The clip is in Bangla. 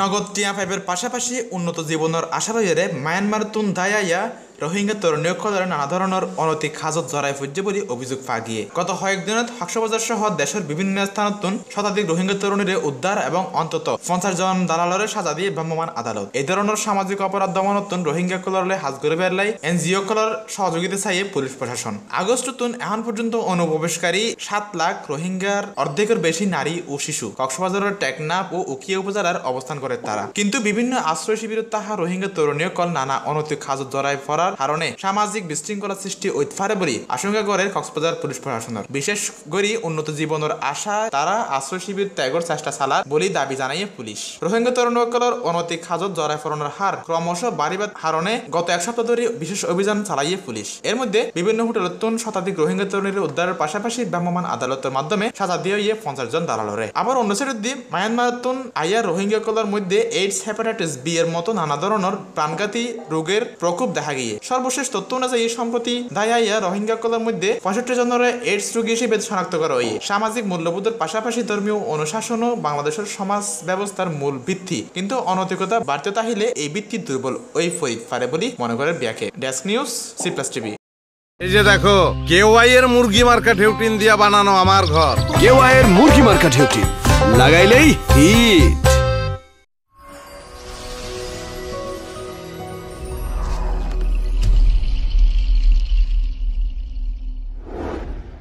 নগদ টিয়া ফাইভের পাশাপাশি উন্নত জীবনের আশা রয়ে মায়ানমার তুন দায়াইয়া রোহিঙ্গা তরুণীয় কদরে নানা ধরনের অনৈতিক সাজত জড়াই ফুটছে বলে অভিযোগ ফাগিয়ে গত কয়েকদিন হাকসবাজার সহ দেশের বিভিন্ন স্থানত শতাধিক রোহিঙ্গা তরুণীর উদ্ধার এবং অন্তত পঞ্চাশ জন দালালরে সাজা দিয়ে ভ্রাম্যমান আদালত এই ধরনের সামাজিক অপরাধ দমনতন রোহিঙ্গা কলরলে হাজ করে বেরলাই এনজিও কলর সহযোগিতা চাইয়ে পুলিশ প্রশাসন আগস্ট তুন এখন পর্যন্ত অনুপ্রবেশকারী সাত লাখ রোহিঙ্গার অর্ধেকের বেশি নারী ও শিশু কক্সবাজারের টেকনাপ ও উকিয়া উপজেলার অবস্থান করে তারা কিন্তু বিভিন্ন আশ্রয় শিবিরের তাহা রোহিঙ্গা তরুণীয় কল নানা অনৈতিক সাজত জড়াই ফরা করার কারণে সামাজিক বিশৃঙ্খলা সৃষ্টি হইতে পারে বলে আশঙ্কা করে কক্সবাজার পুলিশ প্রশাসনের বিশেষ করে উন্নত জীবনের আশা তারা আশ্রয় শিবির ত্যাগর চেষ্টা চালা বলে দাবি জানাইয়ে পুলিশ রোহিঙ্গা তরুণকালের অনৈতিক খাজত জরায় ফরণের হার ক্রমশ বাড়িবার হারণে গত এক সপ্তাহ ধরে বিশেষ অভিযান চালাইয়ে পুলিশ এর মধ্যে বিভিন্ন হোটেল তুন শতাধিক রোহিঙ্গা তরুণীর উদ্ধারের পাশাপাশি ভ্রাম্যমান আদালতের মাধ্যমে সাজা দিয়ে ইয়ে পঞ্চাশ জন দালালরে আবার অন্য সাইডের মায়ানমার তুন আইয়া রোহিঙ্গা কলার মধ্যে এইডস হেপাটাইটিস বি এর মতো নানা ধরনের প্রাণঘাতী রোগের প্রকোপ দেখা গিয়ে সর্বশেষ তথ্য অনুযায়ী সম্প্রতি দায়াইয়া রোহিঙ্গা কলার মধ্যে পঁয়ষট্টি জনের এইডস রোগী হিসেবে শনাক্ত করা হয়ে সামাজিক মূল্যবোধের পাশাপাশি ধর্মীয় অনুশাসন ও বাংলাদেশের সমাজ ব্যবস্থার মূল ভিত্তি কিন্তু অনৈতিকতা বাড়তে তাহিলে এই ভিত্তি দুর্বল ওই ফরিদ পারে বলে মনে করে ব্যাকে desk news C plus TV এই যে দেখো কেওয়াই এর মুরগি মার্কা ঢেউটিন দিয়া বানানো আমার ঘর কেওয়াই এর মুরগি মার্কা ঢেউটিন লাগাইলেই হিট